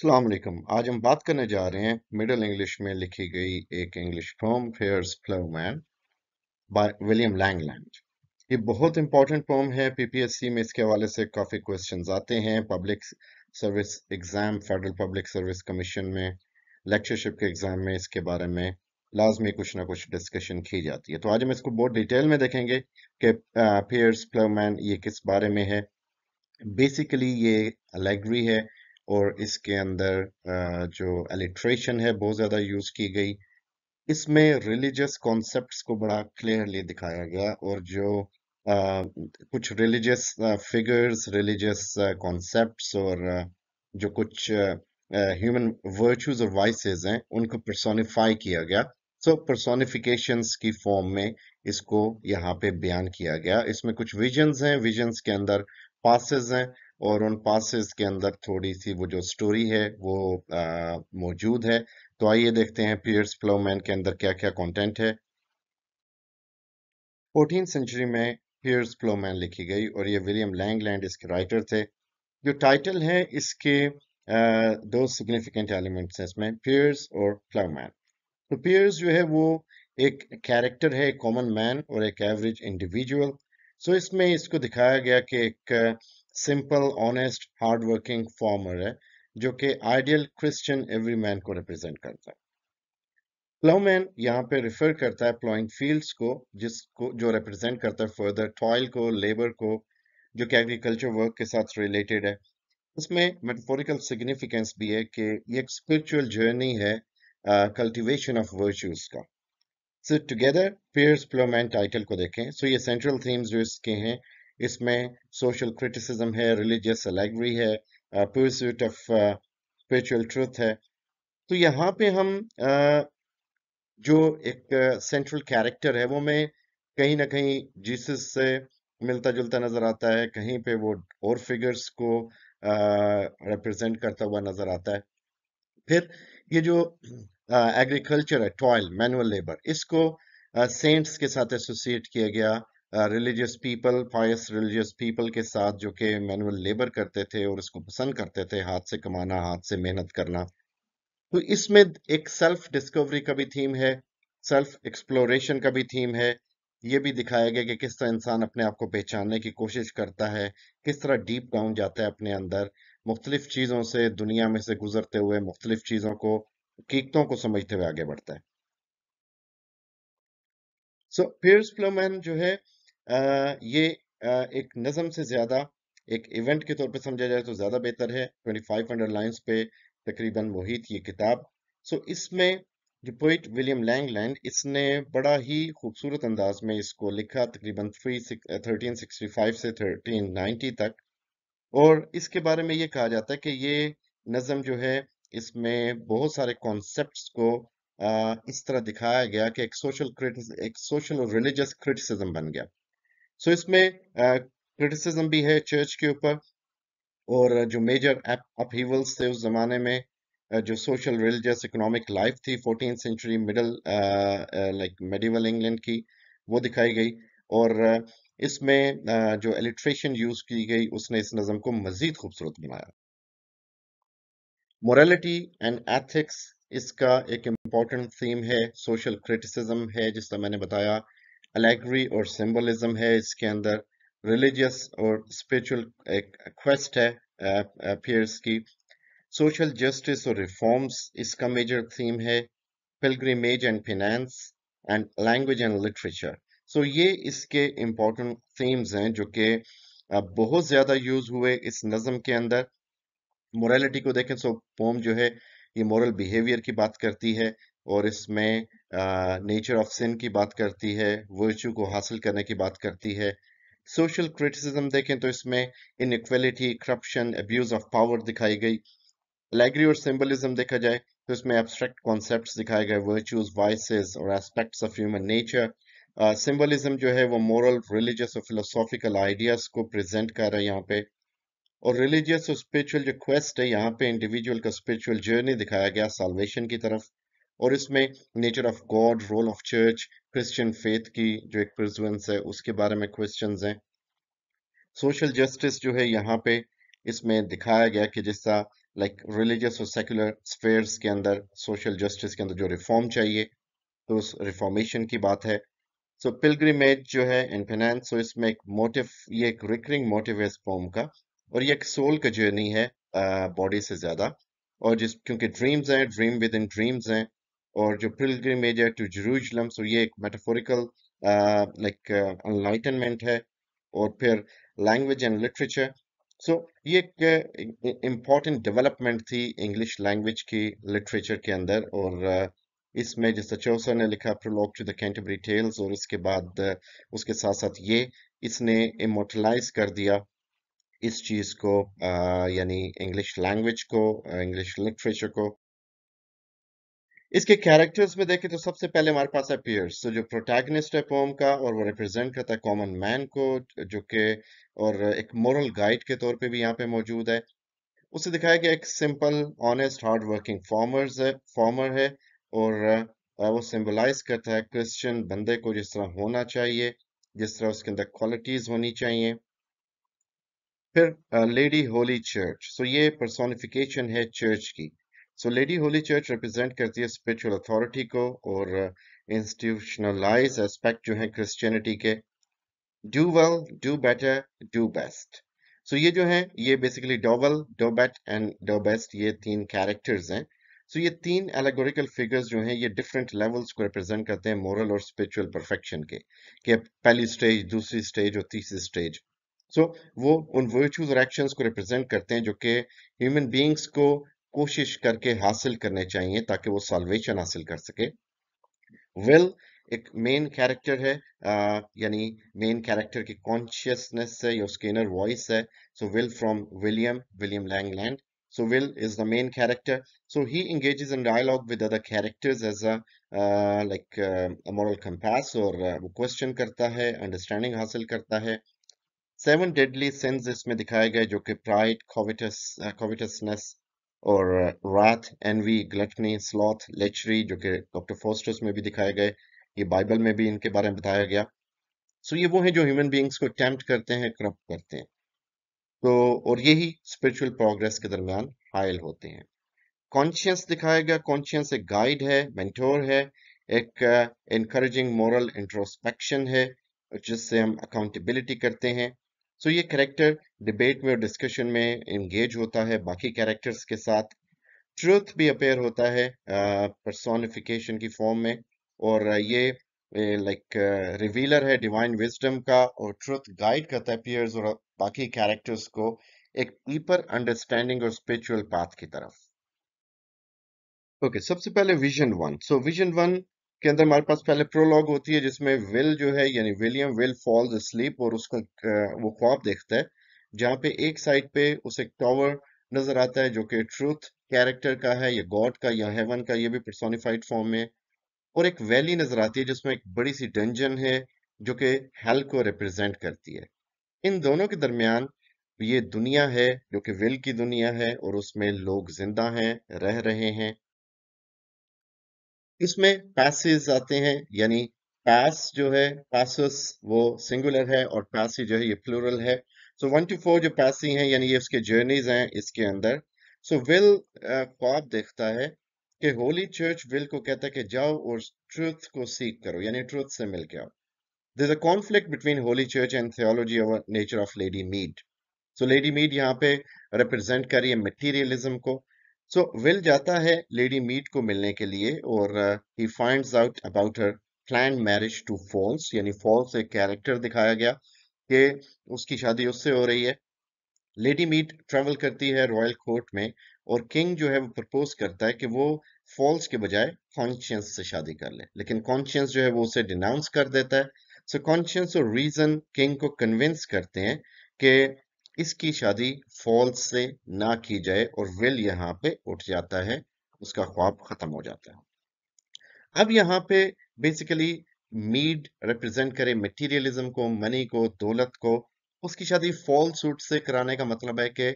अलमैकम आज हम बात करने जा रहे हैं मिडिल इंग्लिश में लिखी गई एक English poem Piers Ploughman by William Langland ये बहुत इंपॉर्टेंट पोम है पीपीएससी में इसके हवाले से काफ़ी क्वेश्चंस आते हैं public service exam federal public service commission में लेक्चरशिप के एग्ज़ाम में इसके बारे में लाजमी कुछ ना कुछ डिस्कशन की जाती है तो आज हम इसको बहुत डिटेल में देखेंगे कि फेयर्स फ्लोमैन ये किस बारे में है बेसिकली ये अलेग्री है और इसके अंदर जो एलिट्रेशन है बहुत ज़्यादा यूज़ की गई इसमें रिलीजियस कॉन्सेप्ट्स को बड़ा क्लियरली दिखाया गया और जो आ, कुछ रिलीजियस फिगर्स रिलीजियस कॉन्सेप्ट्स और जो कुछ ह्यूमन वर्चूज और वाइसेस हैं उनको प्रसोनिफाई किया गया सो so, प्रसोनिफिकेशन की फॉर्म में इसको यहाँ पे बयान किया गया इसमें कुछ विजन्स हैं विजन्स के अंदर पासेस हैं और उन पासिस के अंदर थोड़ी सी वो जो स्टोरी है वो मौजूद है तो आइए देखते हैं पियर्स प्लोमैन के अंदर क्या क्या कंटेंट है फोर्टीन सेंचुरी में पियर्स प्लोमैन लिखी गई और ये विलियम लैंगलैंड इसके राइटर थे जो टाइटल है इसके आ, दो सिग्निफिकेंट एलिमेंट्स हैं इसमें पियर्स और प्लोमैन तो पियर्स जो है वो एक कैरेक्टर है कॉमन मैन और एक एवरेज इंडिविजुअल सो इसमें इसको दिखाया गया कि एक simple honest hard working farmer है जो कि आइडियल क्रिश्चियन एवरी मैन को रिप्रेजेंट करता है प्लोमैन यहाँ पे रिफर करता है प्लॉइंग फील्ड्स को जिसको जो रिप्रेजेंट करता है फर्दर टॉयल को लेबर को जो कि एग्रीकल्चर वर्क के साथ रिलेटेड है इसमें मेटाफोरिकल सिग्निफिकेंस भी है कि ये एक स्पिरिचुअल जर्नी है कल्टिवेशन ऑफ वर्च्यूज का so together Piers Ploughman title को देखें सो so ये सेंट्रल थीम्स जो इसके हैं इसमें सोशल क्रिटिसिज्म है रिलीजियस अलैगरी है परस्यूट ऑफ स्पिरिचुअल ट्रुथ है तो यहाँ पे हम uh, जो एक सेंट्रल uh, कैरेक्टर है वो में कहीं ना कहीं जीसस से मिलता जुलता नजर आता है कहीं पे वो और फिगर्स को रिप्रेजेंट uh, करता हुआ नजर आता है फिर ये जो एग्रीकल्चर है टॉयल मैनुअल लेबर इसको सेंट्स के साथ एसोसिएट किया गया religious people pious religious people के साथ जो कि मैनुअल लेबर करते थे और इसको पसंद करते थे हाथ से कमाना हाथ से मेहनत करना तो इसमें एक सेल्फ डिस्कवरी का भी थीम है सेल्फ एक्सप्लोरेशन का भी थीम है ये भी दिखाया गया कि किस तरह इंसान अपने आप को पहचानने की कोशिश करता है किस तरह डीप डाउन जाता है अपने अंदर मुख्तलिफ चीज़ों से दुनिया में से गुजरते हुए मुख्तलिफ चीज़ों को कीकतों को समझते हुए आगे बढ़ता है सो so, पीर्स प्लोमैन जो है ये एक नज़म से ज़्यादा एक इवेंट के तौर पे समझा जाए तो ज़्यादा बेहतर है हंड्रेड लाइन्स पे तकरीबन मोहित ये किताब सो इसमें जो पोइट विलियम लैंड इसने बड़ा ही खूबसूरत अंदाज में इसको लिखा तकरीबन थ्री थर्टीन सिक्सटी फाइव से थर्टीन नाइन्टी तक और इसके बारे में ये कहा जाता है कि ये नज़म जो है इसमें बहुत सारे कॉन्सेप्ट को आ, इस तरह दिखाया गया कि एक सोशल एक सोशल और रिलीजियस क्रिटिसिज्म बन गया सो so, इसमें क्रिटिसिज्म uh, भी है चर्च के ऊपर और जो मेजर अपहीवल्स थे उस जमाने में uh, जो सोशल रिलीजियस इकोनॉमिक लाइफ थी fourteen century middle like medieval England की वो दिखाई गई और uh, इसमें जो एलिट्रेशन यूज की गई उसने इस नज़म को मज़ीद खूबसूरत बनाया मोरलिटी एंड एथिक्स इसका एक इम्पॉर्टेंट थीम है सोशल क्रिटिसिज्म है जिसका मैंने बताया अलेगरी और सिंबलिज्म है इसके अंदर रिलीजियस और स्पिरिचुअल एक क्वेस्ट है पियर्स की सोशल जस्टिस और रिफॉर्म्स इसका मेजर थीम है pilgrimage and penance and language and literature so ये इसके इम्पोर्टेंट थीम्स हैं जो कि बहुत ज़्यादा यूज हुए इस नज़म के अंदर मोरालिटी को देखें सो पोम जो है ये मॉरल बिहेवियर की बात करती है और इसमें नेचर ऑफ सिन की बात करती है वर्च्यू को हासिल करने की बात करती है सोशल क्रिटिसिज्म देखें तो इसमें inequality corruption abuse of power दिखाई गई एलेग्री और सिंबलिज्म देखा जाए तो इसमें एब्स्ट्रैक्ट कॉन्सेप्ट दिखाए गए वर्च्यूज वाइसेस और aspect of human nature symbolism जो है वो मॉरल रिलीजियस और फिलोसॉफिकल आइडियाज को प्रेजेंट कर रहा है यहाँ पे और रिलीजियस और स्पिरिचुअल जो क्वेस्ट है यहाँ पे इंडिविजुअल का स्पिरिचुअल जर्नी दिखाया गया सालवेशन की तरफ और इसमें nature of God role of church Christian faith की जो एक प्रिजुएंस है उसके बारे में क्वेश्चन हैं सोशल जस्टिस जो है यहाँ पे इसमें दिखाया गया कि जिसका लाइक रिलीजियस और सेकुलर स्फेयर्स के अंदर सोशल जस्टिस के अंदर जो रिफॉर्म चाहिए तो उस रिफॉर्मेशन की बात है सो so, पिलग्रीमेज जो है इन फिनेंस so इसमें एक मोटिव ये एक रिकरिंग मोटिव है इस फॉर्म का और ये एक सोल का जर्नी है बॉडी uh, से ज्यादा और जिस क्योंकि ड्रीम्स हैं ड्रीम विद इन ड्रीम्स हैं और जो पिलग्रिमेज है टू जरूजलम सो ये एक मेटाफोरिकल लाइक अनलाइटनमेंट है और फिर लैंग्वेज एंड लिटरेचर सो ये एक इम्पॉर्टेंट uh, डेवलपमेंट थी इंग्लिश लैंग्वेज की लिटरेचर के अंदर और uh, इसमें जैसे चौसर ने लिखा प्रोलॉग टू द टेल्स और इसके बाद uh, उसके साथ साथ ये इसने इमोटलाइज कर दिया इस चीज़ को uh, यानी इंग्लिश लैंग्वेज को इंग्लिश लिटरेचर को इसके कैरेक्टर्स में देखें तो सबसे पहले हमारे पास है पियर्स तो जो प्रोटैगनिस्ट है पोम का और वो रिप्रेजेंट करता है कॉमन मैन को जो कि और एक मॉरल गाइड के तौर पे भी यहाँ पे मौजूद है उसे दिखाया गया एक simple honest hard working farmers है फॉर्मर है और वो सिंबलाइज करता है क्रिश्चियन बंदे को जिस तरह होना चाहिए जिस तरह उसके अंदर क्वालिटीज होनी चाहिए फिर लेडी होली चर्च सो ये पर्सोनिफिकेशन है चर्च की so lady holy church represent करती है स्पिरिचुअल अथॉरिटी को और इंस्टीट्यूशनलाइज uh, एस्पेक्ट जो है क्रिश्चियनिटी के do well do better do best so ये जो है ये basically Dowel Dobet and best ये तीन कैरेक्टर्स हैं सो so, ये तीन एलेगोरिकल फिगर्स जो हैं ये डिफरेंट लेवल्स को रिप्रेजेंट करते हैं मॉरल और स्पिरिचुअल परफेक्शन के कि पहली स्टेज दूसरी स्टेज और तीसरी स्टेज सो so, वो उन वर्चुअल और एक्शंस को रिप्रेजेंट करते हैं जो कि ह्यूमन बींग्स को कोशिश करके हासिल करने चाहिए ताकि वो साल्वेशन हासिल कर सके विल well, एक मेन कैरेक्टर है यानी मेन कैरेक्टर की कॉन्शियसनेस है या उसकी इनर वॉइस है so Will from William William Langland so will is the main character so he engages in dialogue with other characters as a uh, like uh, a moral compass or uh, वो question करता है understanding हासिल करता है seven deadly sins इसमें दिखाए गए जो कि pride covetous uh, covetousness और रात एनवी ग्लटनी स्लॉथ लेचरी जो कि डॉक्टर फोस्टर्स में भी दिखाए गए ये बाइबल में भी इनके बारे में बताया गया सो ये वो है जो ह्यूमन बींग्स को अटैम्प्ट करते हैं करप्ट करते हैं तो और यही स्पिरिचुअल प्रोग्रेस के दरमियान हायल होते हैं कॉन्शियंस दिखाया गया कॉन्शियंस एक गाइड है मेंटोर है एक इनकरेजिंग मॉरल इंट्रोस्पेक्शन है जिससे हम अकाउंटेबिलिटी करते हैं सो so, ये कैरेक्टर डिबेट में और डिस्कशन में इंगेज होता है बाकी कैरेक्टर्स के साथ ट्रुथ भी अपेयर होता है पर्सोनिफिकेशन की फॉर्म में और ये लाइक रिवीलर है डिवाइन विजडम का और ट्रूथ गाइड करता है पियर्स और बाकी कैरेक्टर्स को एक डीपर अंडरस्टैंडिंग और स्पिरिचुअल पाथ की तरफ ओके okay, सबसे पहले vision one so vision one के अंदर हमारे पास पहले प्रोलॉग होती है जिसमें विल जो है यानी विलियम विल फॉल्स स्लीप और उसका वो ख्वाब देखता है जहाँ पे एक साइड पे उसे एक टॉवर नजर आता है जो कि ट्रूथ कैरेक्टर का है या गॉड का या हेवन का ये भी पर्सोनिफाइड फॉर्म में और एक वैली नजर आती है जिसमें एक बड़ी सी डंजन है जो कि हेल को रिप्रेजेंट करती है इन दोनों के दरमियान ये दुनिया है जो कि विल की दुनिया है और उसमें लोग जिंदा हैं रह रहे हैं इसमें पैसेज आते हैं यानी पैस जो है पासस वो सिंगुलर है और पैसी जो है ये प्लूरल है सो वन टू फोर जो पैसी हैं यानी ये उसके जर्नीज हैं इसके अंदर सो विल ख्वाब देखता है कि होली चर्च विल को कहता है कि जाओ और ट्रूथ को सीख करो यानी ट्रूथ से मिल के आओ there a conflict between holy church and theology of nature of lady Mead so lady Mead यहाँ पे रिप्रेजेंट करिए मटीरियलिज्म को सो so, विल जाता है लेडी मीट को मिलने के लिए और he finds out about her plan marriage to False यानी फॉल्स एक कैरेक्टर दिखाया गया कि उसकी शादी उससे हो रही है लेडी मीट ट्रेवल करती है रॉयल कोर्ट में और किंग जो है वो प्रपोज करता है कि वो फॉल्स के बजाय कॉन्शियंस से शादी कर ले लेकिन कॉन्शियंस जो है वो उसे डिनाउंस कर देता है सो कॉन्शियंस और रीजन किंग को कन्विंस करते हैं कि इसकी शादी फॉल्स से ना की जाए और विल यहाँ पे उठ जाता है उसका ख्वाब खत्म हो जाता है अब यहाँ पे बेसिकली मीड रिप्रेजेंट करे मटीरियलिज्म को मनी को दौलत को उसकी शादी फॉल सूट से कराने का मतलब है कि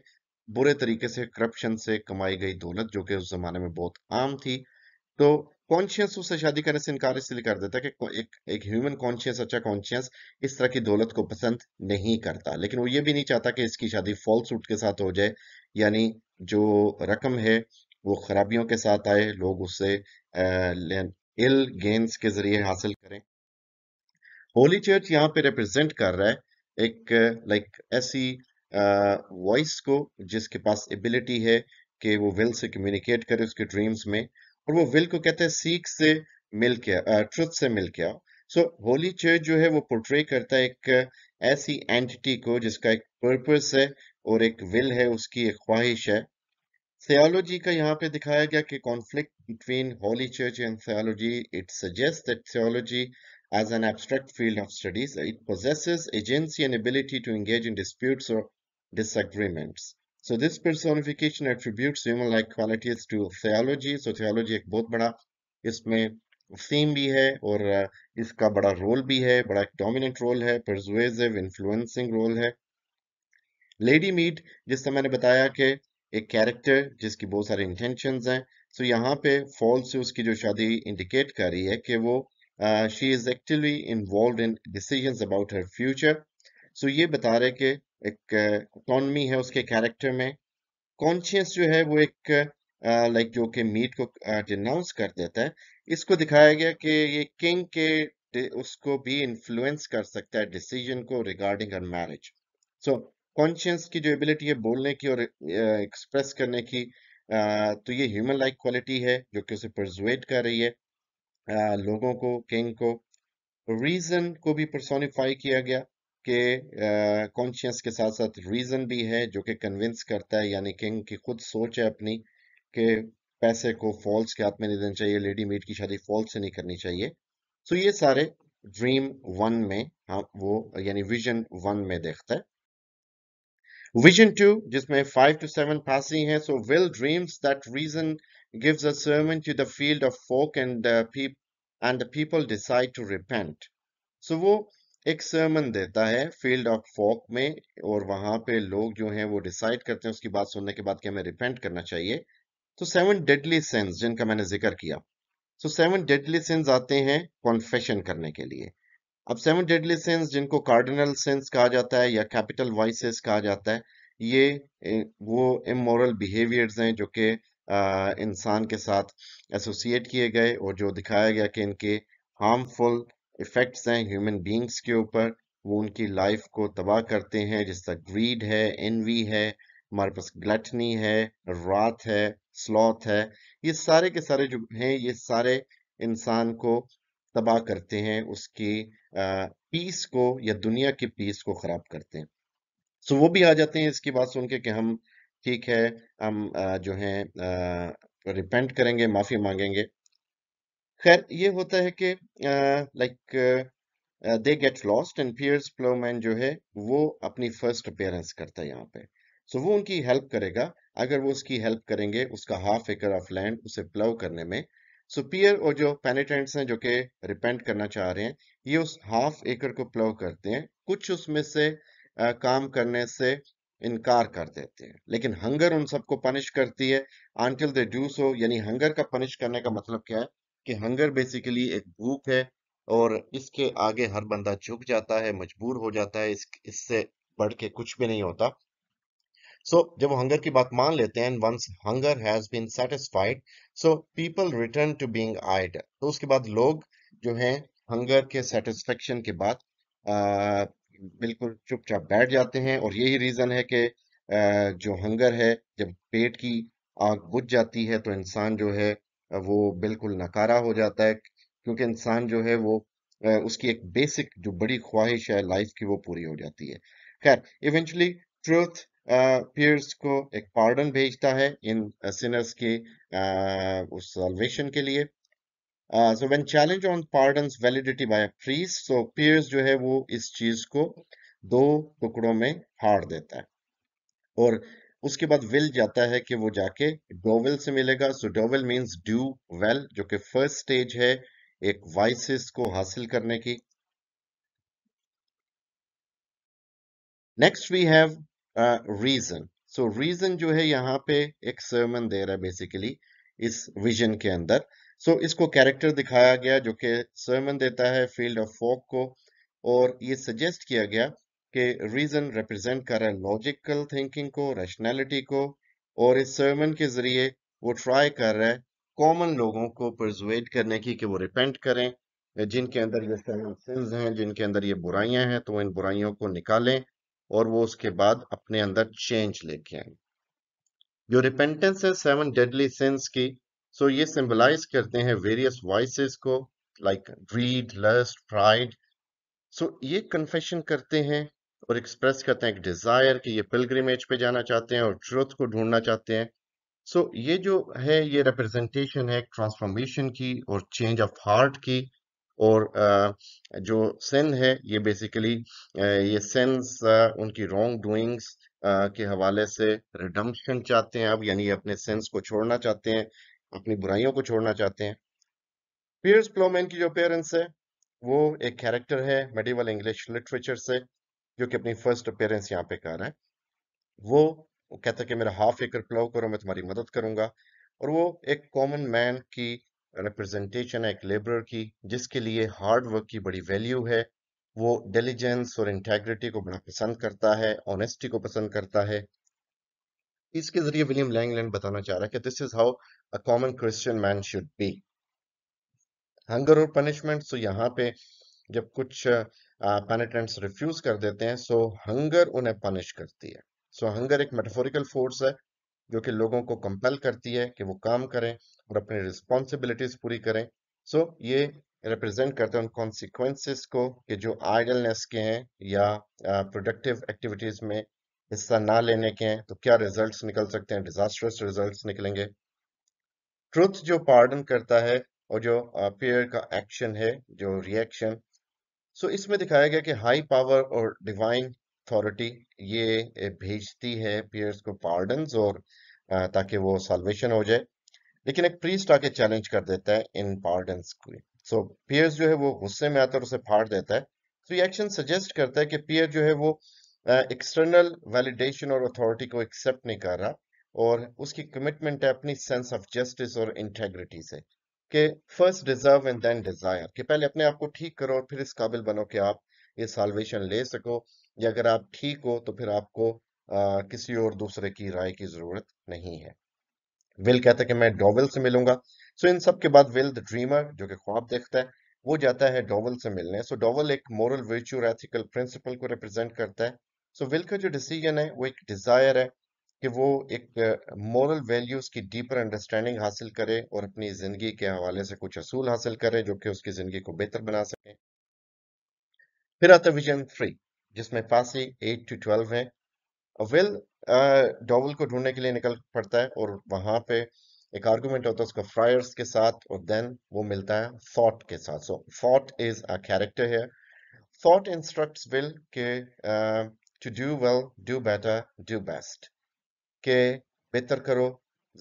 बुरे तरीके से करप्शन से कमाई गई दौलत जो कि उस जमाने में बहुत आम थी तो कॉन्शियस उससे शादी करने से इनकार इसलिए कर देता है कि एक एक ह्यूमन कॉन्शियस अच्छा कॉन्शियस इस तरह की दौलत को पसंद नहीं करता लेकिन वो ये भी नहीं चाहता कि इसकी शादी फॉल सूट के साथ हो जाए यानी जो रकम है वो खराबियों के साथ आए लोग उससे इल गेंस के जरिए हासिल करें होली चर्च यहाँ पे रिप्रेजेंट कर रहा है एक लाइक ऐसी वॉइस को जिसके पास एबिलिटी है कि वो विल से कम्युनिकेट करे उसके ड्रीम्स में और वो विल को कहते हैं सीख से मिल गया ट्रुथ से मिल गया सो होली चर्च जो है वो पोर्ट्रे करता है एक ऐसी एंटिटी को जिसका एक पर्पस है और एक विल है उसकी एक ख्वाहिश है थियोलॉजी का यहाँ पे दिखाया गया कि conflict between holy church and theology it suggest that theology as an abstract field of studies it possesses agency and ability to engage in disputes और disagreements So this personification attributes human like qualities to theology. So theology एक बहुत बड़ा इसमें theme भी है और uh, इसका बड़ा रोल भी है बड़ा एक डोमिनेंट रोल है परजुएजिव इन्फ्लुएंसिंग रोल है लेडी मीट जिससे मैंने बताया कि एक कैरेक्टर जिसकी बहुत सारे इंटेंशन हैं सो so यहाँ पे फॉल्स से उसकी जो शादी इंडिकेट कर रही है कि वो she is actually involve in decisions about her future so ये बता रहे कि एक इकोनॉमी है उसके कैरेक्टर में कॉन्शियस जो है वो एक लाइक जो कि मीट को डिनाउंस कर देता है इसको दिखाया गया कि ये किंग के उसको भी इन्फ्लुएंस कर सकता है डिसीजन को regarding her marriage so conscious की जो एबिलिटी है बोलने की और एक्सप्रेस करने की तो ये ह्यूमन लाइक क्वालिटी है जो कि उसे प्रजुएट कर रही है लोगों को किंग को रीजन को भी प्रसोनिफाई किया गया के कॉन्शियस के साथ साथ रीज़न भी है जो कि कन्विंस करता है यानी किंग की खुद सोच है अपनी के पैसे को फॉल्स के हाथ में नहीं देना चाहिए लेडी मेड की शादी फॉल्स से नहीं करनी चाहिए सो so ये सारे ड्रीम वन में हाँ वो यानी विजन वन में देखता है विजन टू जिसमें फाइव टू सेवन फांसी है so Will dreams that reason gives a sermon to the field of folk and and people decide to repent so वो एक सर्मन देता है फील्ड ऑफ फोक में और वहां पे लोग जो हैं वो डिसाइड करते हैं उसकी बात सुनने के बाद कि हमें रिपेंट करना चाहिए तो सेवन डेडली सेंस जिनका मैंने जिक्र किया तो सेवन डेडली सेंस आते हैं कॉन्फेशन करने के लिए अब सेवन डेडली सेंस जिनको कार्डिनल सेंस कहा जाता है या कैपिटल वाइसेस कहा जाता है ये वो इमोरल बिहेवियर्स हैं जो कि इंसान के साथ एसोसिएट किए गए और जो दिखाया गया कि इनके हार्मफुल इफ़ेक्ट्स हैं ह्यूमन बींग्स के ऊपर वो उनकी लाइफ को तबाह करते हैं जिस तरह ग्रीड है एनवी है हमारे पास ग्लटनी है रात है स्लॉथ है ये सारे के सारे जो हैं ये सारे इंसान को तबाह करते हैं उसकी पीस को या दुनिया की पीस को ख़राब करते हैं सो वो भी आ जाते हैं इसकी बात सुन के कि हम ठीक है हम जो हैं रिपेंट करेंगे माफ़ी मांगेंगे खैर ये होता है कि like they get lost and Piers Ploughman जो है वो अपनी फर्स्ट अपेयरेंस करता है यहाँ पे सो so, वो उनकी हेल्प करेगा अगर वो उसकी हेल्प करेंगे उसका हाफ एकर ऑफ लैंड उसे प्लव करने में सो so, पियर और जो पेनेटेंट्स हैं जो कि रिपेंट करना चाह रहे हैं ये उस हाफ एकड़ को प्लव करते हैं कुछ उसमें से आ, काम करने से इनकार कर देते हैं लेकिन हंगर उन सबको पनिश करती है आंटिल दे डू सो यानी हंगर का पनिश करने का मतलब क्या है कि हंगर बेसिकली एक भूख है और इसके आगे हर बंदा झुक जाता है मजबूर हो जाता है इस इससे बढ़ के कुछ भी नहीं होता सो so, जब वो हंगर की बात मान लेते हैं once hunger has been satisfied so people return to being idle तो उसके बाद लोग जो है हंगर के सेटिस्फेक्शन के बाद बिल्कुल चुपचाप बैठ जाते हैं और यही रीजन है कि जो हंगर है जब पेट की आग बुझ जाती है तो इंसान जो है वो बिल्कुल नकारा हो जाता है क्योंकि इंसान जो है वो उसकी एक बेसिक जो बड़ी ख्वाहिश है लाइफ की वो पूरी हो जाती है खैर इवेंचुअली ट्रूथ पियर्स को एक पार्डन भेजता है इन सिनर्स के उस सॉल्वेशन के लिए so when challenge on pardon validity by priest so Piers जो है वो इस चीज को दो टुकड़ों में फाड़ देता है और उसके बाद विल जाता है कि वो जाके डोवेल से मिलेगा so Dowel means do well जो कि फर्स्ट स्टेज है एक वाइसिस को हासिल करने की next we have reason so reason जो है यहां पे एक सर्मन दे रहा है बेसिकली इस विजन के अंदर सो so, इसको कैरेक्टर दिखाया गया जो कि सर्मन देता है फील्ड ऑफ फोक को और ये सजेस्ट किया गया कि रीजन रिप्रेजेंट कर रहे हैं लॉजिकल थिंकिंग को रैशनैलिटी को और इस सर्मन के जरिए वो ट्राई कर रहा है कॉमन लोगों को प्रजुएट करने की कि वो रिपेंट करें जिनके अंदर ये सेवन हैं जिनके अंदर ये बुराइयां हैं तो इन बुराइयों को निकालें और वो उसके बाद अपने अंदर चेंज लेके आए जो रिपेंटेंस है सेवन डेडली सेंस की सो ये सिंबलाइज करते हैं वेरियस वॉइस को like greed lust pride so ये कन्फेशन करते हैं और एक्सप्रेस करते हैं एक डिज़ायर कि ये पिलग्रिमेज पे जाना चाहते हैं और ट्रुथ को ढूंढना चाहते हैं सो so, ये जो है ये रिप्रेजेंटेशन है ट्रांसफॉर्मेशन की और चेंज ऑफ हार्ट की और जो सिन है ये बेसिकली ये सिंस उनकी रॉन्ग डूइंग्स के हवाले से रिडम्पशन चाहते हैं अब यानी अपने सेंस को छोड़ना चाहते हैं अपनी बुराइयों को छोड़ना चाहते हैं पियर्स प्लोमैन की जो पेरेंट्स है वो एक कैरेक्टर है मेडिवल इंग्लिश लिटरेचर से जो कि अपनी फर्स्ट अपेयरेंस यहाँ पे कर रहा है वो, वो कहता है कि मेरा हाफ एकर प्लाउ करो मैं तुम्हारी मदद करूंगा और वो एक कॉमन मैन की रिप्रेजेंटेशन है एक लेबर की जिसके लिए हार्ड वर्क की बड़ी वैल्यू है वो डेलीजेंस और इंटेग्रिटी को बड़ा पसंद करता है ऑनेस्टी को पसंद करता है इसके जरिए विलियम लैंगलैंड बताना चाह रहा है कि this is how a common Christian man should be hunger और पनिशमेंट सो यहाँ पे जब कुछ पेनेटेंट्स रिफ्यूज कर देते हैं सो हंगर उन्हें पनिश करती है सो हंगर एक मेटाफोरिकल फोर्स है जो कि लोगों को कंपेल करती है कि वो काम करें और अपनी रिस्पॉन्सिबिलिटीज पूरी करें सो so, ये रिप्रेजेंट करते हैं उन कॉन्सिक्वेंसेस को कि जो आइडलनेस के हैं या प्रोडक्टिव एक्टिविटीज में हिस्सा ना लेने के हैं तो क्या रिजल्ट्स निकल सकते हैं डिजास्टरस रिजल्ट्स निकलेंगे ट्रुथ जो पार्डन करता है और जो पेयर का एक्शन है जो रिएक्शन सो इसमें दिखाया गया कि हाई पावर और डिवाइन अथॉरिटी ये भेजती है पियर्स को पार्डन और ताकि वो सॉल्वेशन हो जाए लेकिन एक प्रीस्ट आके चैलेंज कर देता है इन पार्डन को सो पियर्स जो है वो गुस्से में आता है और उसे फाड़ देता है तो ये एक्शन सजेस्ट करता है कि पियर जो है वो एक्सटर्नल वैलिडेशन और अथॉरिटी को एक्सेप्ट नहीं कर रहा और उसकी कमिटमेंट है अपनी सेंस ऑफ जस्टिस और इंटेग्रिटी से कि first deserve and then desire कि पहले अपने आप को ठीक करो और फिर इस काबिल बनो कि आप ये सालवेशन ले सको या अगर आप ठीक हो तो फिर आपको आ, किसी और दूसरे की राय की जरूरत नहीं है विल कहता है कि मैं डॉवल से मिलूंगा सो इन सब के बाद विल द ड्रीमर जो कि ख्वाब देखता है वो जाता है डॉवल से मिलने सो डॉवल एक मॉरल वर्च्यू और एथिकल प्रिंसिपल को रिप्रेजेंट करता है सो विल का जो डिसीजन है वो एक डिजायर है कि वो एक मॉरल वैल्यूज़ की डीपर अंडरस्टैंडिंग हासिल करे और अपनी ज़िंदगी के हवाले से कुछ असूल हासिल करे जो कि उसकी ज़िंदगी को बेहतर बना सके फिर आता विजन थ्री जिसमें फांसी एट टू ट्वेल्व है विल डॉवल को ढूंढने के लिए निकल पड़ता है और वहां पे एक आर्गूमेंट होता है उसका फ्रायर्स के साथ और देन वो मिलता है थॉट के साथ so Thought is a character है थॉट इंस्ट्रक्ट्स विल के to do well do better do best के बेहतर करो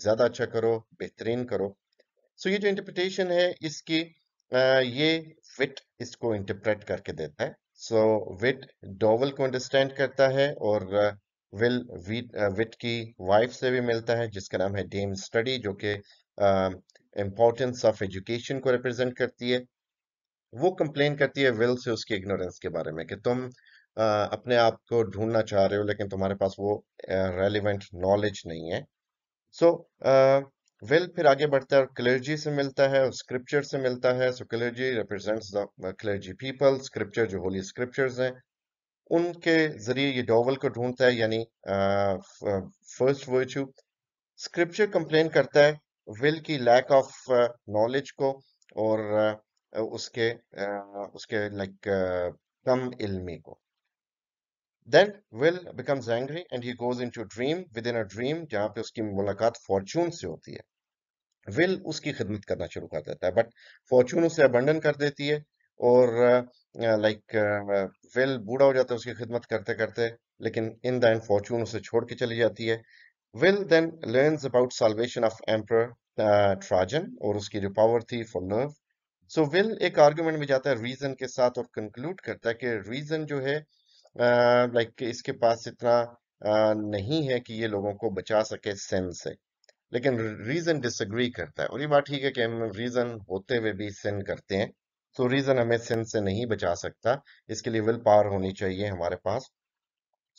ज़्यादा अच्छा करो बेहतरीन करो सो so, ये जो इंटरप्रिटेशन है इसकी ये विट इसको इंटरप्रेट करके देता है सो so, विट डोवल को अंडरस्टैंड करता है और विल विट विट की वाइफ से भी मिलता है जिसका नाम है डेम स्टडी जो कि इम्पोर्टेंस ऑफ एजुकेशन को रिप्रेजेंट करती है वो कंप्लेन करती है विल से उसकी इग्नोरेंस के बारे में कि तुम अपने आप को ढूंढना चाह रहे हो लेकिन तुम्हारे पास वो रेलिवेंट नॉलेज नहीं है सो so, वेल फिर आगे बढ़ता है क्लर्जी से मिलता है स्क्रिप्चर से मिलता है so clergy represents the clergy people scripture जो होली स्क्रिप्चर्स हैं उनके जरिए ये डॉवल को ढूंढता है यानी फर्स्ट वर्च्यू स्क्रिप्चर कंप्लेन करता है विल की लैक ऑफ नॉलेज को और uh, उसके uh, उसके लाइक like, uh, कम इल्मी को then Will becomes angry and he goes into dream within a dream जहां पे उसकी मुलाकात फॉर्चून से होती है विल उसकी खिदमत करना शुरू कर देता है बट फॉर्चून उसे अबंडन कर देती है और लाइक विल बूढ़ा हो जाता है उसकी खिदमत करते करते लेकिन इन द एंड फॉर्चून उसे छोड़ के चली जाती है Will then learns about salvation of Emperor Trajan और उसकी जो पावर थी फॉर नर्व सो विल एक आर्ग्यूमेंट में जाता है रीजन के साथ और कंक्लूड करता है कि रीजन जो है लाइक इसके पास इतना आ, नहीं है कि ये लोगों को बचा सके सेन से लेकिन रीजन डिसग्री करता है और ये बात ठीक है कि हम रीजन होते हुए भी सिन करते हैं तो रीजन हमें सिन से नहीं बचा सकता इसके लिए विल पावर होनी चाहिए हमारे पास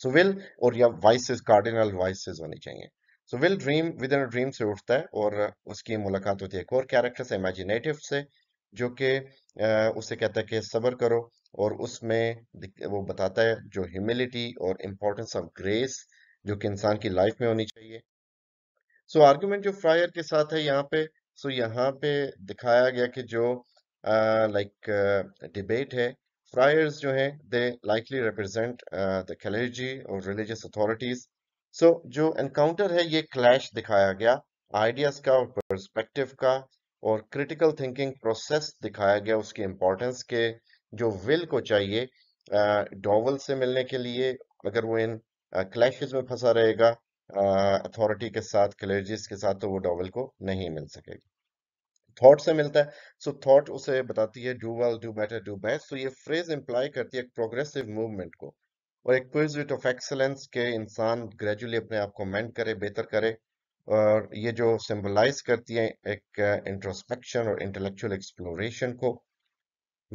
सो विल और या वाइसेस कार्डिनल वाइसेस होनी चाहिए so Will dream within dream से उठता है और उसकी मुलाकात होती है एक और कैरेक्टर से इमेजिनेटिव से जो कि उसे कहता है कि सबर करो और उसमें वो बताता है जो ह्यूमिलिटी और इम्पोर्टेंस ऑफ ग्रेस जो कि इंसान की लाइफ में होनी चाहिए सो so, आर्गूमेंट जो फ्रायर के साथ है यहाँ पे सो so यहाँ पे दिखाया गया कि जो like uh, debate like, uh, है फ्रायर्स जो है दे लाइकली रिप्रेजेंट दलर्जी और रिलीजियस अथॉरिटीज सो जो एनकाउंटर है ये क्लैश दिखाया गया आइडियाज का और परस्पेक्टिव का और क्रिटिकल थिंकिंग प्रोसेस दिखाया गया उसकी इम्पोर्टेंस के जो विल को चाहिए डॉवल से मिलने के लिए अगर वो इन क्लैशेज में फंसा रहेगा अथॉरिटी के साथ क्लर्जिस के साथ तो वो डॉवल को नहीं मिल सकेगा थॉट से मिलता है सो so, थॉट उसे बताती है do well do better do best तो ये फ्रेज इंप्लाई करती है प्रोग्रेसिव मूवमेंट को और एक क्विजिट ऑफ एक्सलेंस के इंसान ग्रेजुअली अपने आप को मेंट करे बेहतर करे और ये जो सिंबलाइज करती है एक इंट्रोस्पेक्शन और इंटेलेक्चुअल एक्सप्लोरेशन को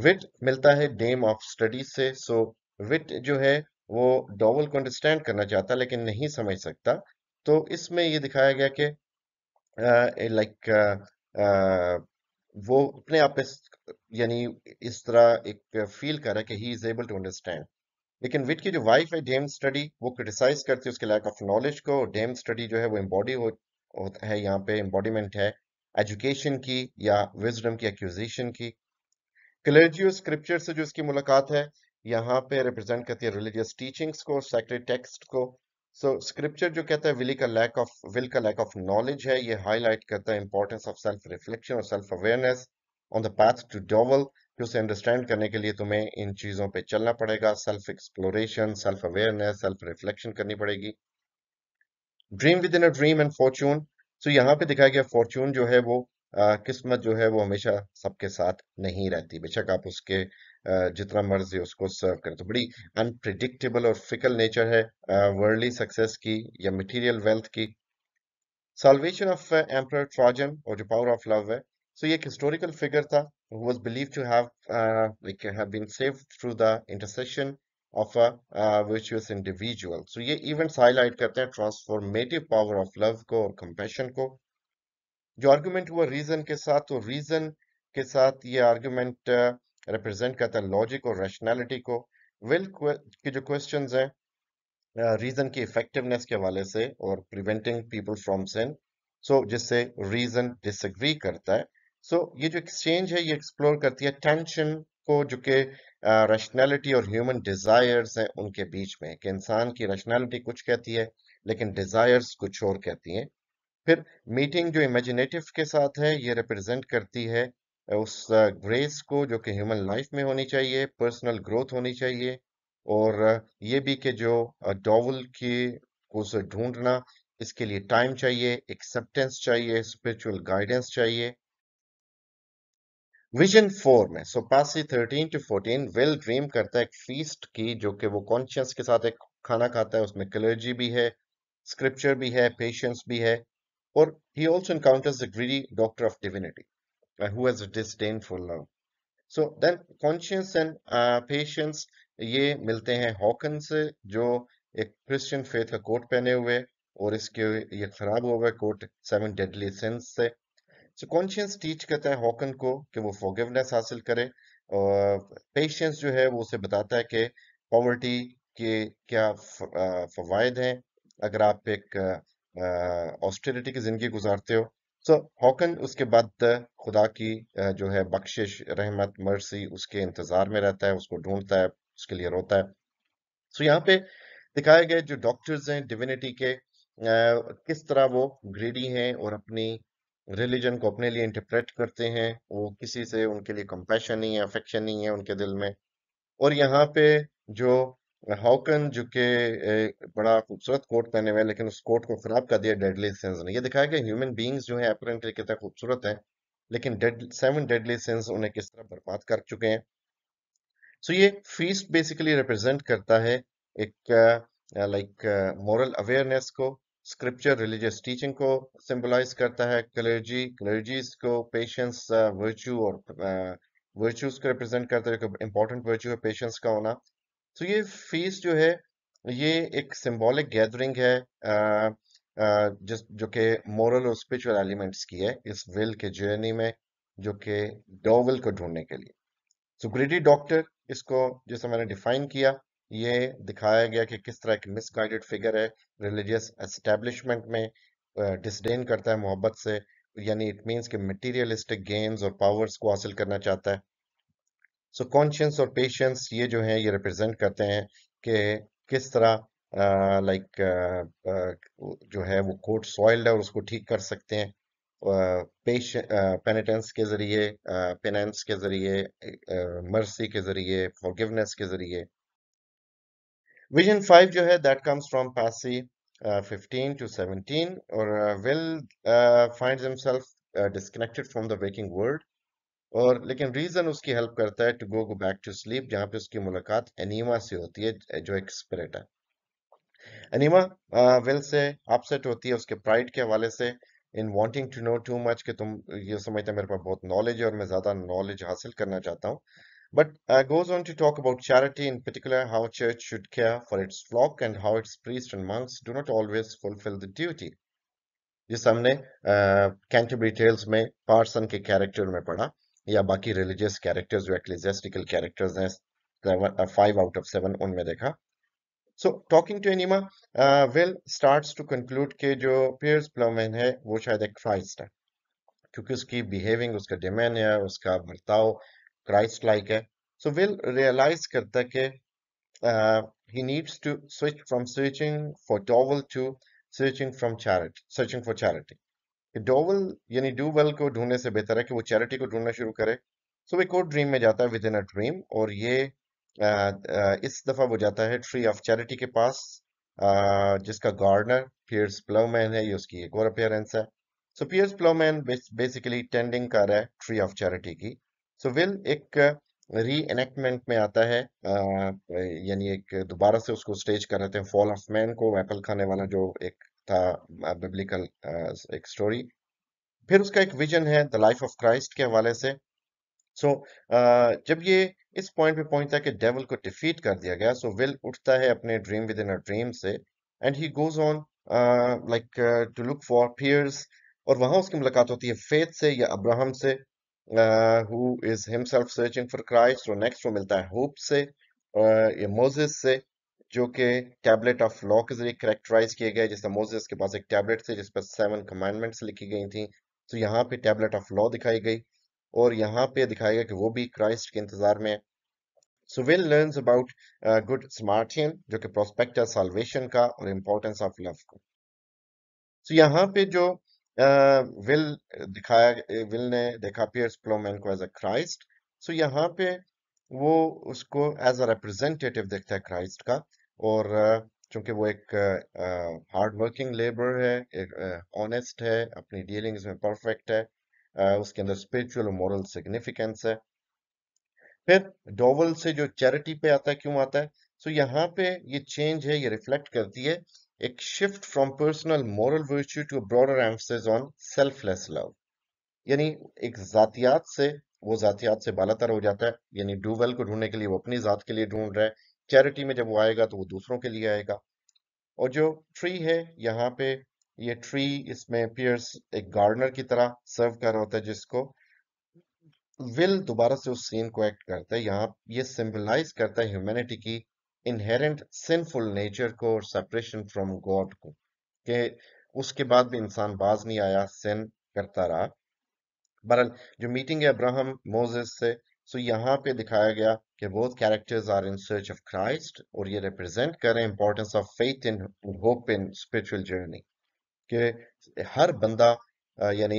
विट मिलता है डेम ऑफ स्टडीज से सो so, विट जो है वो डॉवल को अंडरस्टैंड करना चाहता लेकिन नहीं समझ सकता तो इसमें ये दिखाया गया कि लाइक वो अपने आप इस यानी इस तरह एक फील कर रहा है कि he is able to understand लेकिन विट की जो वाइफ है डेम स्टडी वो क्रिटिसाइज करती है उसके लैक ऑफ नॉलेज को डेम स्टडी जो है वो एम्बॉडी हो, होता है यहाँ पे एम्बॉडीमेंट है एजुकेशन की या विजडम की एक्यूजेशन की क्लर्जियो स्क्रिप्चर से जो इसकी मुलाकात है यहाँ पे रिप्रेजेंट करती है रिलीजियस टीचिंग्स को सेक्रेट टेक्स्ट को सो so, स्क्रिप्चर जो कहता है विली का लैक ऑफ विल का लैक ऑफ नॉलेज है ये हाईलाइट करता है इंपॉर्टेंस ऑफ सेल्फ रिफ्लेक्शन और self awareness on the path to Dowel कि उसे अंडरस्टैंड करने के लिए तुम्हें इन चीज़ों पे चलना पड़ेगा self exploration self awareness self reflection करनी पड़ेगी dream within a dream and fortune so यहाँ पे दिखाया गया फॉर्चून जो है वो किस्मत जो है वो हमेशा सबके साथ नहीं रहती बेशक आप उसके जितना मर्जी उसको सर्व करें तो बड़ी अनप्रिडिक्टेबल और फिकल नेचर है वर्ल्डली सक्सेस की या मटेरियल वेल्थ की सॉल्वेशन ऑफ एम्पर ट्रॉजन और जो पावर ऑफ लव है सो ये एक हिस्टोरिकल फिगर था was believe to have like have been saved through the intercession of a virtuous individual so ये इवेंट्स हाईलाइट करते हैं ट्रांसफॉर्मेटिव पावर ऑफ लव को और कंपेशन को जो आर्ग्यूमेंट हुआ रीजन के साथ तो रीजन के साथ ये आर्ग्यूमेंट रिप्रेजेंट uh, करता है लॉजिक और रैशनैलिटी को विल के जो क्वेश्चन हैं रीजन uh, की इफेक्टिवनेस के हवाले से और preventing people from sin so जिससे रीजन डिसग्री करता है सो so, ये जो एक्सचेंज है ये एक्सप्लोर करती है टेंशन को जो कि रैशनैलिटी uh, और ह्यूमन डिजायर्स हैं उनके बीच में कि इंसान की रैशनैलिटी कुछ कहती है लेकिन डिजायर्स कुछ और कहती हैं फिर मीटिंग जो इमेजिनेटिव के साथ है ये रिप्रेजेंट करती है उस ग्रेस को जो कि ह्यूमन लाइफ में होनी चाहिए पर्सनल ग्रोथ होनी चाहिए और ये भी कि जो डॉवल की उस ढूंढना इसके लिए टाइम चाहिए एक्सेप्टेंस चाहिए स्पिरिचुअल गाइडेंस चाहिए विजन फोर में so passus thirteen to fourteen Will dream करता है एक फीस्ट की जो कि वो कॉन्शियस के साथ एक खाना खाता है उसमें कलर्जी भी है स्क्रिप्चर भी है पेशेंस भी है Or he also encounters the greedy doctor of divinity uh, who has a disdain for love. So then conscience and uh, patience ये मिलते हैं हॉकन से जो एक क्रिश्चियन फेथ का कोट पहने हुए और इसके ये खराब हुआ हुआ कोट सेवन डेडली सेंस से सो कॉन्शियंस टीच करता है हॉकन को कि वो फॉरगिवनेस हासिल करे और पेशेंस जो है वो उसे बताता है कि पॉवर्टी के क्या फवायद uh, हैं अगर आप एक ऑस्ट्रेलिटी की ज़िंदगी गुजारते हो सो हॉकन उसके बाद खुदा की जो है बख्शिश रहमत मर्सी उसके इंतज़ार में रहता है उसको ढूंढता है उसके लिए रोता है सो so, यहाँ पे दिखाए गए जो डॉक्टर्स हैं डिविनिटी के किस तरह वो ग्रेडी हैं और अपनी रिलीजन को अपने लिए इंटरप्रेट करते हैं वो किसी से उनके लिए कंपेशन नहीं है अफेक्शन नहीं है उनके दिल में और यहाँ पे जो हॉकन जो के बड़ा खूबसूरत कोट पहने हुए लेकिन उस कोट को खराब कर दिया डेडली सेंस ने ये दिखाया कि ह्यूमन बींग्स जो है अपरेंटली कितना खूबसूरत है लेकिन डेड सेवन डेडली सेंस उन्हें किस तरह बर्बाद कर चुके हैं सो so ये फीस्ट बेसिकली रिप्रेजेंट करता है एक लाइक मॉरल अवेयरनेस को स्क्रिप्चर रिलीजियस टीचिंग को सिंबलाइज करता है क्लर्जी क्लर्जीज को पेशेंस वर्च्यू और वर्च्यूज को रिप्रेजेंट करता है इंपॉर्टेंट वर्च्यू है पेशेंस का होना तो ये फीस जो है ये एक सिंबॉलिक गैदरिंग है जिस जो कि मॉरल और स्पिरिचुअल एलिमेंट्स की है इस विल के जर्नी में जो कि डोवल को ढूंढने के लिए सो ग्रेडी डॉक्टर इसको जैसे मैंने डिफाइन किया ये दिखाया गया कि किस तरह एक मिसगाइडेड फिगर है रिलीजियस एस्टेब्लिशमेंट में डिसडेन करता है मोहब्बत से यानी इट मीन्स कि मटीरियलिस्टिक गेन्स और पावर्स को हासिल करना चाहता है सो कॉन्शियंस और पेशेंस ये जो है ये रिप्रेजेंट करते हैं कि किस तरह लाइक जो है वो कोट सॉइल्ड है और उसको ठीक कर सकते हैं पेश पेनिटेंस के ज़रिए पेनेंस के ज़रिए मर्सी के ज़रिए फॉरगिवनेस के ज़रिए विजन फाइव जो है that comes from passus fifteen to seventeen और Will find himself disconnected from the waking world और लेकिन रीजन उसकी हेल्प करता है to go go back to sleep जहां पे उसकी मुलाकात एनीमा से होती है जो एक स्पिरिट है एनीमा विल से अपसेट होती है उसके प्राइड के हवाले से in wanting to know too much कि तुम ये समझते हैं मेरे पास बहुत नॉलेज है और मैं ज्यादा नॉलेज हासिल करना चाहता हूँ but goes on to talk about charity in particular how church should should care for its flock and how its priests and monks do not always fulfill the जिस हमने कैंटरबरी टेल्स में Parson के character में पढ़ा या बाकी religious characters जो ecclesiastical characters हैं फाइव आउट ऑफ सेवन उनमें देखा so talking to Anima Will start to conclude के जो पियर्स प्लमैन है वो शायद एक क्राइस्ट है क्योंकि उसकी बिहेविंग उसका डिमेन है उसका बर्ताव क्राइस्ट लाइक है सो विल रियलाइज करता के he needs to switch from switching for Dowel to switching from charity searching for charity कि डोवल यानी डू वेल को ढूंढने से बेहतर है कि वो चैरिटी को ढूंढना शुरू करे सो वे वो ड्रीम में जाता है विद इन अ ड्रीम और ये आ, आ, इस दफा वो जाता है ट्री ऑफ चैरिटी के पास आ, जिसका गार्डनर पियर्स प्लोमैन है ये उसकी एक और अपियरेंस है so Piers Plowman basically tending कर रहा है ट्री ऑफ चैरिटी की सो so, विल एक री एनेक्टमेंट में आता है यानी एक दोबारा से उसको स्टेज कर रहे थे फॉल ऑफ मैन को एप्पल खाने वाला जो एक था बिब्लिकल एक स्टोरी फिर उसका एक विजन है द लाइफ ऑफ क्राइस्ट के हवाले से सो so, जब ये इस पॉइंट पे पहुंचता है कि डेवल को डिफीट कर दिया गया सो so विल उठता है अपने dream within a dream से and he goes on like to look for Piers और वहां उसकी मुलाकात होती है फेथ से या अब्राहम से who is himself searching for Christ और नेक्स्ट वो मिलता है होप से uh, या मोजिस से जो कि टैबलेट ऑफ लॉ के जरिए करेक्टराइज किए गए जैसे मोजेस के पास एक टैबलेट थे जिस पर सेवन कमांडमेंट्स लिखी गई थी तो यहाँ पे टैबलेट ऑफ लॉ दिखाई गई और यहाँ पे दिखाया गया कि वो भी क्राइस्ट के इंतजार में so Will learn about good Samaritan जो कि प्रोस्पेक्ट है साल्वेशन का और इम्पोर्टेंस ऑफ लव को सो यहाँ पे जो विल uh, दिखाया विल ने देखा पियर्स प्लोमैन को एज अ क्राइस्ट सो यहाँ पे वो उसको एज अ रिप्रेजेंटेटिव देखता है क्राइस्ट का और चूंकि वो एक हार्ड वर्किंग लेबर है एक ऑनेस्ट है अपनी डीलिंग्स में परफेक्ट है उसके अंदर स्पिरिचुअल और मॉरल सिग्निफिकेंस है फिर डोवल से जो चैरिटी पे आता है क्यों आता है सो so, यहाँ पे ये चेंज है ये रिफ्लेक्ट करती है एक shift from personal moral virtue to broader emphasis on selfless love यानी एक जातियात से वो जातियात से बालातर हो जाता है यानी डूवेल को ढूंढने के लिए वो अपनी जात के लिए ढूंढ रहा है चैरिटी में जब वो आएगा तो वो दूसरों के लिए आएगा और जो ट्री है यहाँ पे ये ट्री इसमें पियर्स एक गार्डनर की तरह सर्व कर रहा होता है जिसको विल दोबारा से उस सीन को एक्ट करता है यहाँ ये सिंबलाइज करता है ह्यूमैनिटी की इनहेरेंट सिंफुल नेचर को और सेपरेशन फ्रॉम गॉड को के उसके बाद भी इंसान बाज नहीं आया सिन करता रहा बरल जो मीटिंग है अब्राहम मोजेस से सो यहाँ पे दिखाया गया कि both characters are in search of Christ और ये represent कर रहे हैं importance of faith and hope in spiritual journey कि हर बंदा यानी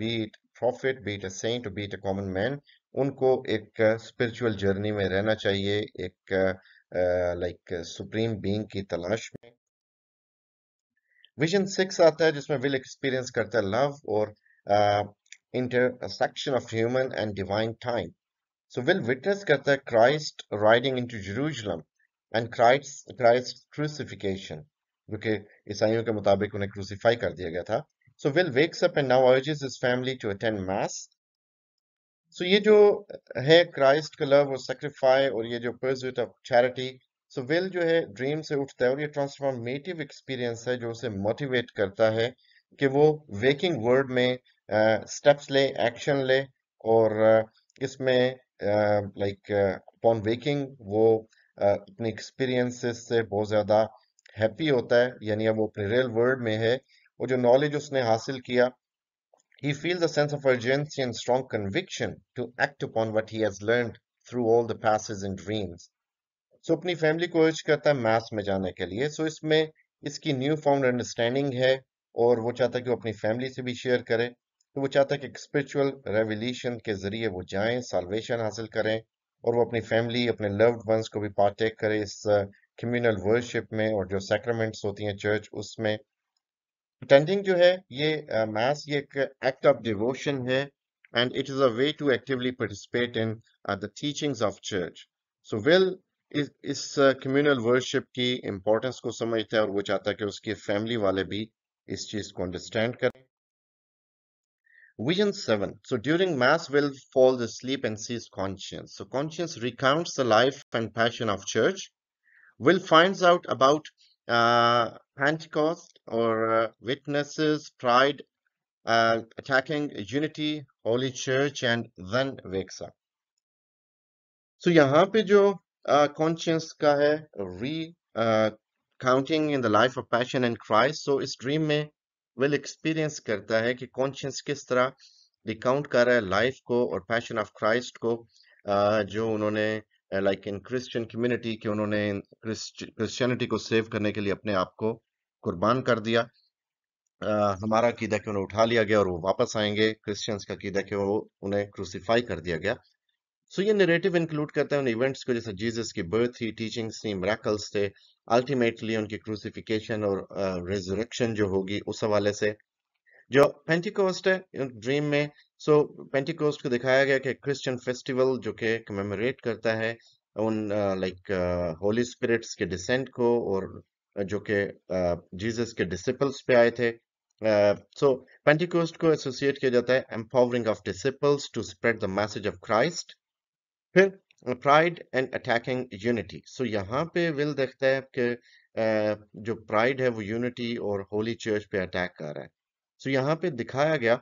be it prophet be it a saint be it a common man उनको एक uh, spiritual journey में रहना चाहिए एक लाइक सुप्रीम बीइंग की तलाश में विजन सिक्स आता है जिसमें विल एक्सपीरियंस करता है लव और intersection of human and divine time So we'll witness Christ riding into Jerusalem and Christ's, Christ's crucifixion. क्योंकि ईसाइयों के मुताबिक उन्हें क्रूसीफाई कर दिया गया था so Will wakes up and now urges his family to attend mass so ये जो है क्राइस्ट का लव और सेक्रीफाई और ये जो pursuit of charity so Will जो है ड्रीम से उठता है और ये ट्रांसफॉर्मेटिव एक्सपीरियंस है जो उसे मोटिवेट करता है कि वो वेकिंग वर्ल्ड में स्टेप्स uh, ले एक्शन ले और uh, इसमें लाइक अपॉन वेकिंग वो अपने एक्सपीरियंसेस से बहुत ज़्यादा हैप्पी होता है यानी अब वो अपने रियल वर्ल्ड में है वो जो नॉलेज उसने हासिल किया he feel a sense of urgency and strong conviction to act upon what he has learned through all the passes and dreams. So अपनी फैमिली को अर्ज करता है मैथ्स में जाने के लिए सो so, इसमें इसकी न्यू फाउंड अंडरस्टैंडिंग है और वो चाहता है कि वो अपनी फैमिली से भी शेयर करे तो वो चाहता है कि स्पिरिचुअल रेवल्यूशन के जरिए वो जाएं सालवेशन हासिल करें और वो अपनी फैमिली अपने लव्ड वंस को भी पार्टेक करें इस कम्युनल uh, वर्शिप में और जो सेक्रमेंट्स होती हैं चर्च उसमें अटेंडिंग जो है ये मैस uh, ये एक एक्ट ऑफ डिवोशन है and it is a way to actively participate in the teachings of church so Will is, is communal worship की इंपॉर्टेंस को समझता है और वो चाहता है कि उसके फैमिली वाले भी इस चीज को अंडरस्टैंड करें Vision 7. So during Mass will fall asleep and sees conscience. So conscience recounts the life and passion of church. Will finds out about uh, Pentecost or uh, witnesses, pride, uh, attacking unity, holy church and then wakes up. So यहाँ पे जो uh, conscience का है re uh, counting in the life of passion and Christ. So इस dream में Will experience करता है कि कॉन्शियस किस तरह रिकाउंट कर रहा है लाइफ को और पैशन ऑफ क्राइस्ट को जो उन्होंने लाइक इन क्रिश्चियन कम्युनिटी के उन्होंने क्रिश्चियनिटी को सेव करने के लिए अपने आप को कुर्बान कर दिया Uh, हमारा कीदा कि उन्हें उठा लिया गया और वो वापस आएंगे क्रिश्चियंस का कीदा कि वो उन्हें क्रूसीफाई कर दिया गया सो ये नेरेटिव इंक्लूड करता है उन इवेंट्स को जैसे जीसस की बर्थ थी टीचिंग्स थी मरेकल्स थे अल्टीमेटली उनकी क्रूसिफिकेशन और रेजरेक्शन uh, जो होगी उस हवाले से जो पेंटिकोस्ट है ड्रीम में सो पेंटिकोस्ट को दिखाया गया कि क्रिश्चियन फेस्टिवल जो कि कमेमोरेट करता है उन लाइक होली स्पिरिट्स के डिसेंट को और uh, जो कि जीसस uh, के डिसिपल्स पे आए थे सो पेंटिकोस्ट को एसोसिएट किया जाता है empowering of disciples to spread the message of Christ फिर pride and attacking unity so यहाँ पे विल देखता है कि जो प्राइड है वो यूनिटी और होली चर्च पे अटैक कर रहा है सो so, यहाँ पे दिखाया गया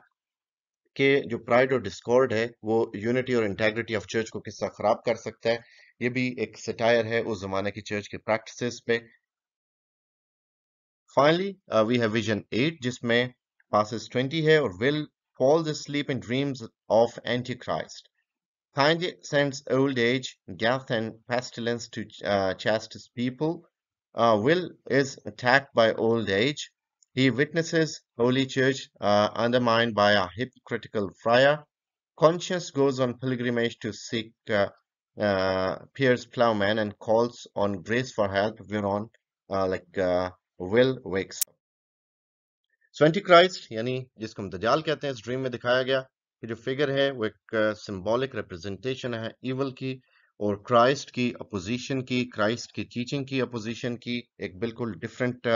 कि जो प्राइड और डिस्कॉर्ड है वो यूनिटी और इंटेग्रिटी ऑफ चर्च को किस तरह खराब कर सकता है ये भी एक सटायर है उस जमाने की चर्च के प्रैक्टिसेस पे finally we have vision eight जिसमें पासिस ट्वेंटी है और Will falls sleep in dreams of Antichrist Kindly sends old age, death, and pestilence to uh, chastise people. Uh, will is attacked by old age. He witnesses Holy Church uh, undermined by a hypocritical friar. Conscience goes on pilgrimage to seek uh, uh Pierce Plowman and calls on grace for help whereon uh, like uh, will wakes. up. Antichrist यानी जिसको हम दजाल कहते हैं is dream में the गया ये जो figure है वो एक सिंबॉलिक रिप्रेजेंटेशन है ईवल की और क्राइस्ट की अपोजिशन की क्राइस्ट की टीचिंग की अपोजिशन की एक बिल्कुल डिफरेंट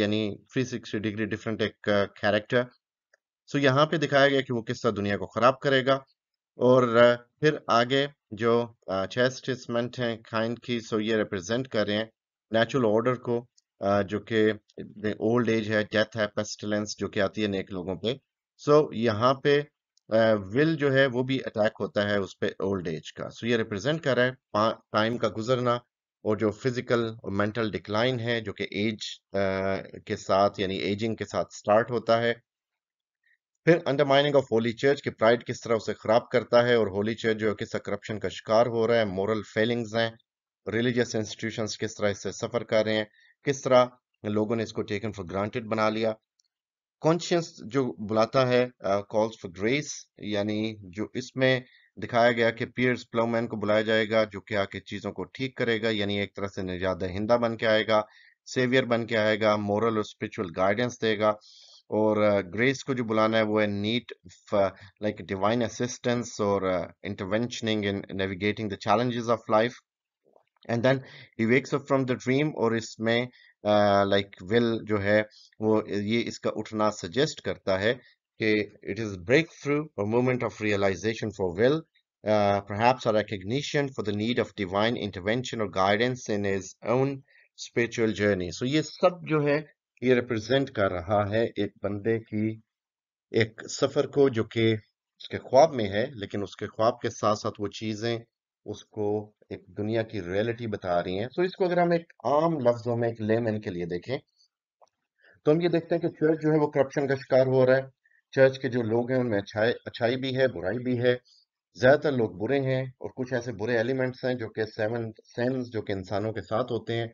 यानी सिक्सटी डिग्री डिफरेंट एक कैरेक्टर सो यहाँ पे दिखाया गया कि वो किस तरह दुनिया को खराब करेगा और फिर आगे जो चेस्टमेंट स्टेटमेंट हैं खाइन की सो ये रिप्रेजेंट कर रहे हैं नेचुरल ऑर्डर को जो कि ओल्ड एज है डेथ है पेस्टिलेंस जो कि आती है नेक लोगों पे सो so, यहाँ पे विल जो है वो भी अटैक होता है उस पर ओल्ड एज का सो so, ये रिप्रेजेंट कर रहा है टाइम का गुजरना और जो फिजिकल और मेंटल डिक्लाइन है जो कि एज के साथ यानी एजिंग के साथ स्टार्ट होता है फिर अंडरमाइनिंग ऑफ होली चर्च के प्राइड किस तरह उसे खराब करता है और होली चर्च जो है किस करप्शन का शिकार हो रहा है मॉरल फेलिंग्स हैं रिलीजियस इंस्टीट्यूशन किस तरह इससे सफर कर रहे हैं किस तरह लोगों ने इसको टेकन फॉर ग्रांटेड बना लिया कॉन्शियस जो बुलाता है कॉल्स फॉर ग्रेस यानी जो इसमें दिखाया गया कि पियर्स प्लोमैन को बुलाया जाएगा जो कि आके चीज़ों को ठीक करेगा यानी एक तरह से निजात हिंदा बन के आएगा सेवियर बन के आएगा मॉरल और स्पिरिचुअल गाइडेंस देगा और ग्रेस uh, को जो बुलाना है वो है नीट लाइक डिवाइन असिस्टेंस और intervention in navigating the challenges of life and then he wakes up from the dream और इसमें लाइक विल जो है वो ये इसका उठना सजेस्ट करता है कि इट इज ब्रेक थ्रू और moment of realization for Will Uh, perhaps a recognition for the need of divine intervention or guidance in his own spiritual journey. So ये सब जो है ये represent कर रहा है एक बंदे की एक सफर को जो कि उसके ख्वाब में है लेकिन उसके ख्वाब के साथ साथ वो चीजें उसको एक दुनिया की रियलिटी बता रही हैं सो so, इसको अगर हम एक आम लफ्जों में एक लेमैन के लिए देखें तो हम ये देखते हैं कि चर्च जो है वो करप्शन का शिकार हो रहा है चर्च के जो लोग हैं उनमें अच्छाई अच्छाई भी है बुराई भी है ज़्यादातर लोग बुरे हैं और कुछ ऐसे बुरे एलिमेंट्स हैं जो कि सेवन सेंस जो कि इंसानों के साथ होते हैं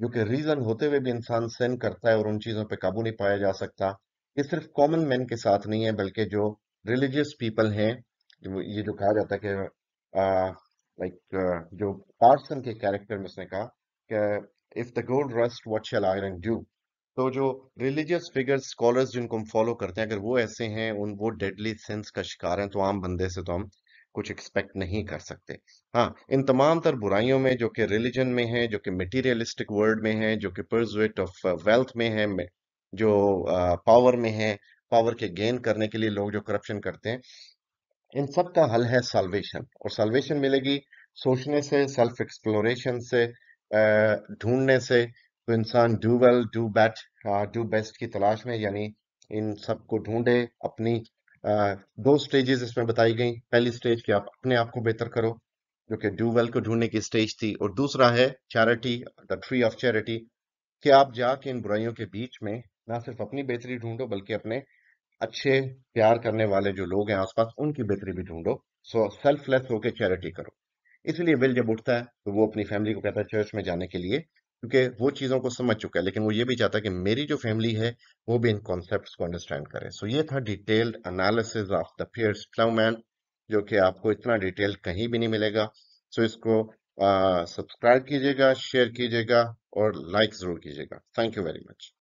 जो कि रीज़न होते हुए भी इंसान सेन करता है और उन चीज़ों पर काबू नहीं पाया जा सकता ये सिर्फ कॉमन मैन के साथ नहीं है बल्कि जो रिलीजियस पीपल हैं ये जो कहा जाता है कि like uh, जो पार्सन के कैरेक्टर में उसने कहा कि if the gold rust what shall iron do तो जो रिलीजियस फिगर्स स्कॉलर्स जिनको हम फॉलो करते हैं अगर वो ऐसे हैं उन वो डेडली सेंस का शिकार हैं तो आम बंदे से तो हम कुछ एक्सपेक्ट नहीं कर सकते हाँ इन तमाम तर बुराइयों में जो कि रिलीजन में है जो कि मटेरियलिस्टिक वर्ल्ड में है जो कि परजुएट ऑफ वेल्थ में है जो पावर uh, में है पावर के गेन करने के लिए लोग जो करप्शन करते हैं इन सब का हल है सॉल्वेशन और सॉल्वेशन मिलेगी सोचने से सेल्फ एक्सप्लोरेशन से ढूंढने से तो इंसान do well do better do best की तलाश में यानी इन सब को ढूंढे अपनी uh, दो स्टेजेस इसमें बताई गई पहली स्टेज कि आप अपने आप को बेहतर करो जो कि डू वेल को ढूंढने की स्टेज थी और दूसरा है charity the tree of charity कि आप जाके इन बुराइयों के बीच में ना सिर्फ अपनी बेहतरी ढूंढो बल्कि अपने अच्छे प्यार करने वाले जो लोग हैं आसपास उनकी बेहतरी भी ढूंढो सो सेल्फलेस होकर चैरिटी करो इसलिए बिल जब उठता है तो वो अपनी फैमिली को कहता है चर्च में जाने के लिए क्योंकि वो चीज़ों को समझ चुका है लेकिन वो ये भी चाहता है कि मेरी जो फैमिली है वो भी इन कॉन्सेप्ट को अंडरस्टैंड करे सो so ये था detailed analysis of the Piers Plowman जो कि आपको इतना डिटेल कहीं भी नहीं मिलेगा सो so इसको सब्सक्राइब कीजिएगा शेयर कीजिएगा और लाइक ज़रूर कीजिएगा थैंक यू वेरी मच